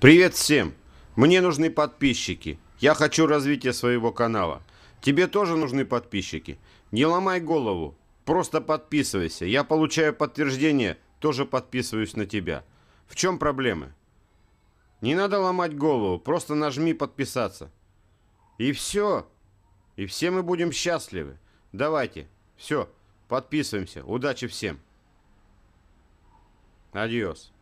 Привет всем! Мне нужны подписчики. Я хочу развития своего канала. Тебе тоже нужны подписчики. Не ломай голову. Просто подписывайся. Я получаю подтверждение, тоже подписываюсь на тебя. В чем проблемы? Не надо ломать голову, просто нажми подписаться. И все. И все мы будем счастливы. Давайте. Все. Подписываемся. Удачи всем. Адьос.